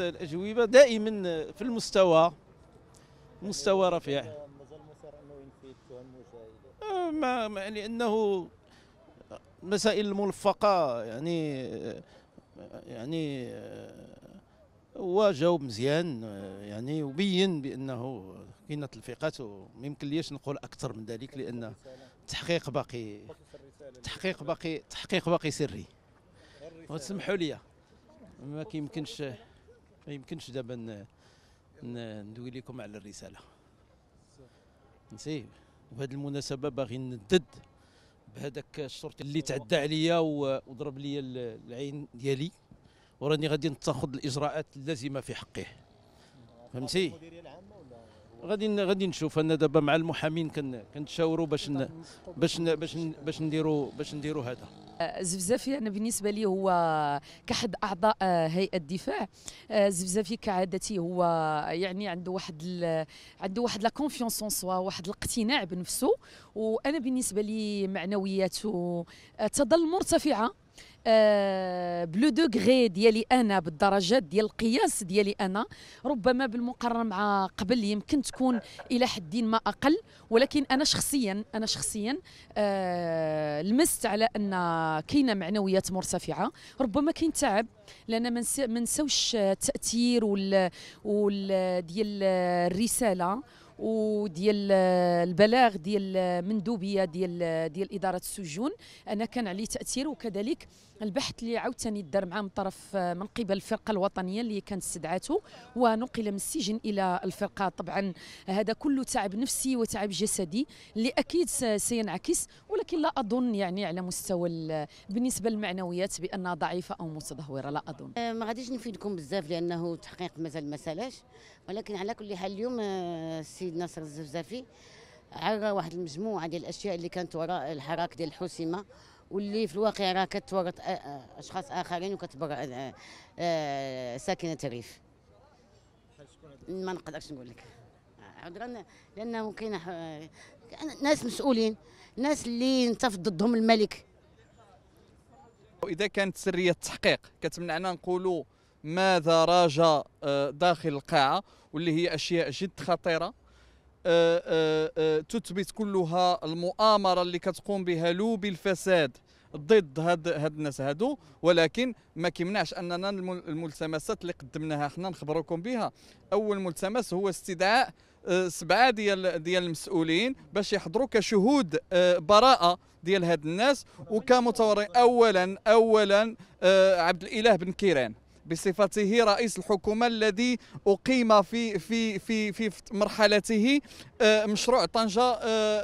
الاجوبه دائما في المستوى مستوى رفيع آه، ما لانه مسائل الملفقه يعني يعني وجاوب مزيان يعني وبين بانه كاينه تلفيقات وما ليش نقول اكثر من ذلك لان التحقيق باقي التحقيق باقي التحقيق باقي سري وتسمحوا لي ما كيمكنش ما يمكنش دابا ندوي لكم على الرساله نسيب وبهذه المناسبه باغي ندد بهذاك الشرطي اللي تعدى عليا وضرب لي العين ديالي وراني غادي نتاخذ الاجراءات اللازمه في حقه فهمتي غادي غادي نشوف انا دابا مع المحامين كنتشاوروا باش ن... باش ن... باش ن... باش نديروا باش نديروا هذا آه، زفزافي انا بالنسبه لي هو كحد اعضاء آه، هيئه الدفاع آه، زفزافي كعادتي هو يعني عنده واحد ال... عنده واحد لا كونفيونس اون سوا واحد الاقتناع بنفسه وانا بالنسبه لي معنوياته تظل مرتفعه آه، بلو دوغري ديالي انا بالدرجات ديال القياس ديالي انا ربما بالمقارنه مع قبل يمكن تكون الى حد ما اقل ولكن انا شخصيا انا شخصيا آه لمست على ان كاينه معنويات مرتفعه ربما كاين تعب لان ما منسوش التاثير وال ديال الرساله وديال آه، البلاغ ديال آه، مندوبيه ديال آه، ديال اداره السجون انا كان عليه تاثير وكذلك البحث اللي عاوتاني دار معاه من طرف من قبل الفرقه الوطنيه اللي كانت استدعاته ونقل من السجن الى الفرقه طبعا هذا كله تعب نفسي وتعب جسدي اللي اكيد سينعكس ولكن لا اظن يعني على مستوى بالنسبه للمعنويات بانها ضعيفه او متدهوره لا اظن آه، ما غاديش نفيدكم بزاف لانه تحقيق مازال ما سالاش ولكن على كل حال اليوم آه، السيد ناصر الزفزافي عرى واحد المجموعه ديال الاشياء اللي كانت وراء الحراك ديال الحسيمه واللي في الواقع راه كتورط آه، اشخاص اخرين وكتبرع ساكنه الريف ما نقدرش نقول لك عذرا لانه كاين ناس مسؤولين ناس اللي انتفض ضدهم الملك واذا كانت سريه التحقيق كتمنعنا نقولوا ماذا راجع آه، داخل القاعه واللي هي اشياء جد خطيره آه، آه، تثبت كلها المؤامره اللي كتقوم بها لوبي الفساد ضد هاد هاد الناس هادو ولكن ما كيمنعش اننا الملتمسات اللي قدمناها حنا نخبركم بها اول ملتمس هو استدعاء آه، سبعه ديال ديال المسؤولين باش يحضروا كشهود آه، براءه ديال هاد الناس وكمتورين اولا اولا آه، عبد الاله بن كيران بصفته رئيس الحكومه الذي اقيم في في في في مرحلته مشروع طنجه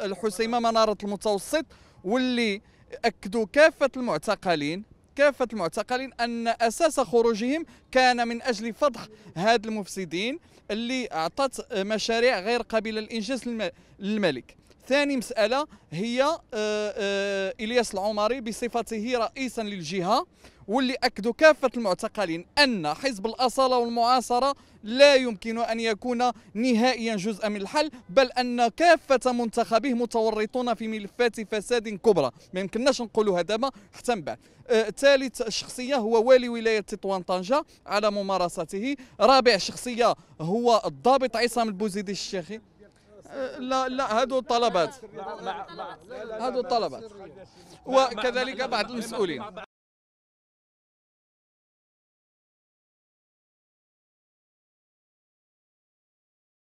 الحسيمه مناره المتوسط واللي اكدوا كافه المعتقلين كافة المعتقلين أن أساس خروجهم كان من أجل فضح هاد المفسدين اللي أعطت مشاريع غير قابلة للإنجاز للملك ثاني مسألة هي آه، آه، إلياس العمري بصفته رئيسا للجهة واللي أكدوا كافة المعتقلين أن حزب الأصالة والمعاصرة لا يمكن أن يكون نهائيا جزءا من الحل بل أن كافة منتخبيه متورطون في ملفات فساد كبرى ما يمكنناش نقولوا هذا ما حتى من بعد أه، ثالث شخصية هو والي ولاية تطوان طنجة على ممارسته رابع شخصية هو الضابط عصام البوزيدي الشيخي أه، لا لا هادو الطلبات هادو الطلبات وكذلك بعض المسؤولين